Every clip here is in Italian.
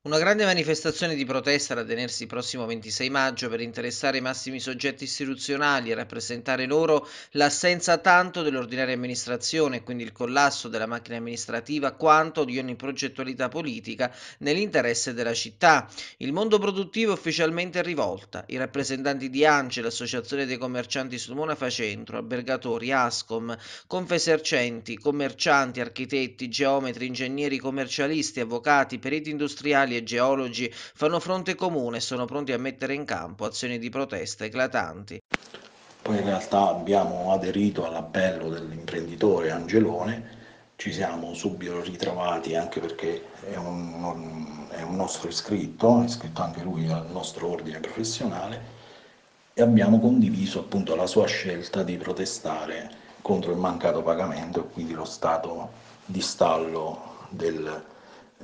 Una grande manifestazione di protesta da tenersi il prossimo 26 maggio per interessare i massimi soggetti istituzionali e rappresentare loro l'assenza tanto dell'ordinaria amministrazione, quindi il collasso della macchina amministrativa, quanto di ogni progettualità politica nell'interesse della città. Il mondo produttivo è ufficialmente rivolta. I rappresentanti di ANCE, l'Associazione dei commercianti sul Monafa Centro, albergatori, ASCOM, Confesercenti, commercianti, architetti, geometri, ingegneri, commercialisti, avvocati, periti industriali, ambientali e geologi fanno fronte comune e sono pronti a mettere in campo azioni di protesta eclatanti. Poi in realtà abbiamo aderito all'appello dell'imprenditore Angelone, ci siamo subito ritrovati anche perché è un, è un nostro iscritto, è iscritto anche lui al nostro ordine professionale e abbiamo condiviso appunto la sua scelta di protestare contro il mancato pagamento e quindi lo stato di stallo del,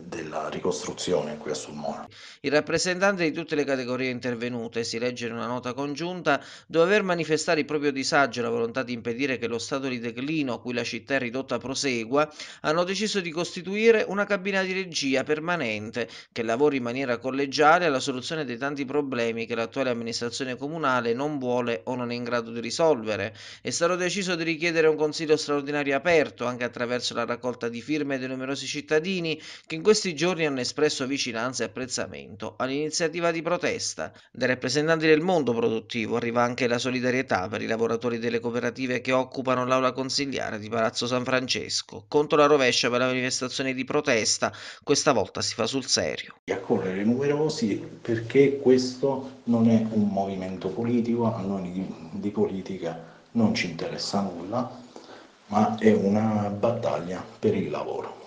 della ricostruzione in questo Sulmona. Il rappresentante di tutte le categorie intervenute si legge in una nota congiunta dover manifestare il proprio disagio e la volontà di impedire che lo stato di declino a cui la città è ridotta prosegua, hanno deciso di costituire una cabina di regia permanente che lavori in maniera collegiale alla soluzione dei tanti problemi che l'attuale amministrazione comunale non vuole o non è in grado di risolvere. È stato deciso di richiedere un consiglio straordinario aperto anche attraverso la raccolta di firme dei numerosi cittadini che in questi giorni hanno espresso vicinanza e apprezzamento all'iniziativa di protesta. Dai rappresentanti del mondo produttivo arriva anche la solidarietà per i lavoratori delle cooperative che occupano l'aula consigliare di Palazzo San Francesco. Contro la rovescia per la manifestazione di protesta, questa volta si fa sul serio. Accorrere numerosi perché questo non è un movimento politico, a noi di, di politica non ci interessa nulla, ma è una battaglia per il lavoro.